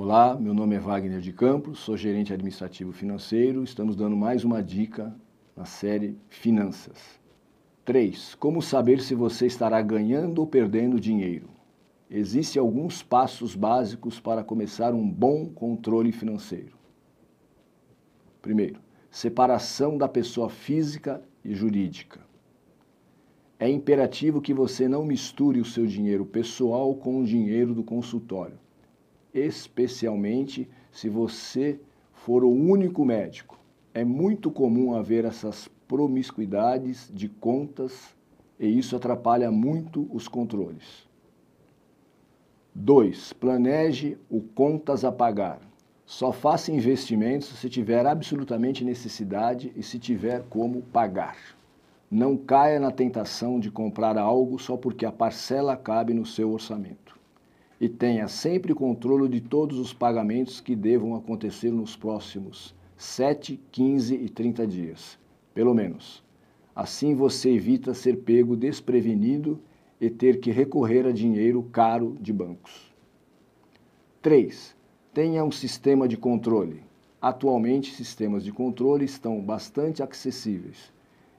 Olá, meu nome é Wagner de Campos, sou gerente administrativo financeiro. Estamos dando mais uma dica na série Finanças. 3. Como saber se você estará ganhando ou perdendo dinheiro? Existem alguns passos básicos para começar um bom controle financeiro. Primeiro, separação da pessoa física e jurídica. É imperativo que você não misture o seu dinheiro pessoal com o dinheiro do consultório especialmente se você for o único médico. É muito comum haver essas promiscuidades de contas e isso atrapalha muito os controles. 2. Planeje o contas a pagar. Só faça investimentos se tiver absolutamente necessidade e se tiver como pagar. Não caia na tentação de comprar algo só porque a parcela cabe no seu orçamento e tenha sempre controle de todos os pagamentos que devam acontecer nos próximos 7, 15 e 30 dias, pelo menos. Assim você evita ser pego desprevenido e ter que recorrer a dinheiro caro de bancos. 3. Tenha um sistema de controle. Atualmente, sistemas de controle estão bastante acessíveis.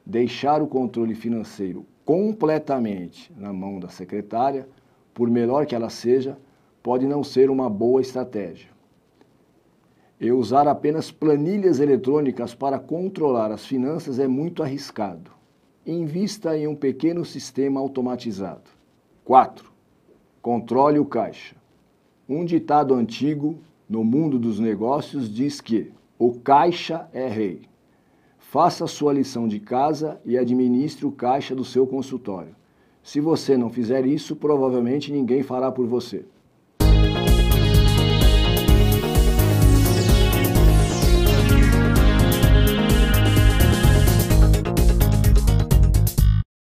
Deixar o controle financeiro completamente na mão da secretária por melhor que ela seja, pode não ser uma boa estratégia. E usar apenas planilhas eletrônicas para controlar as finanças é muito arriscado. Invista em um pequeno sistema automatizado. 4. Controle o caixa. Um ditado antigo no mundo dos negócios diz que o caixa é rei. Faça sua lição de casa e administre o caixa do seu consultório. Se você não fizer isso, provavelmente ninguém fará por você.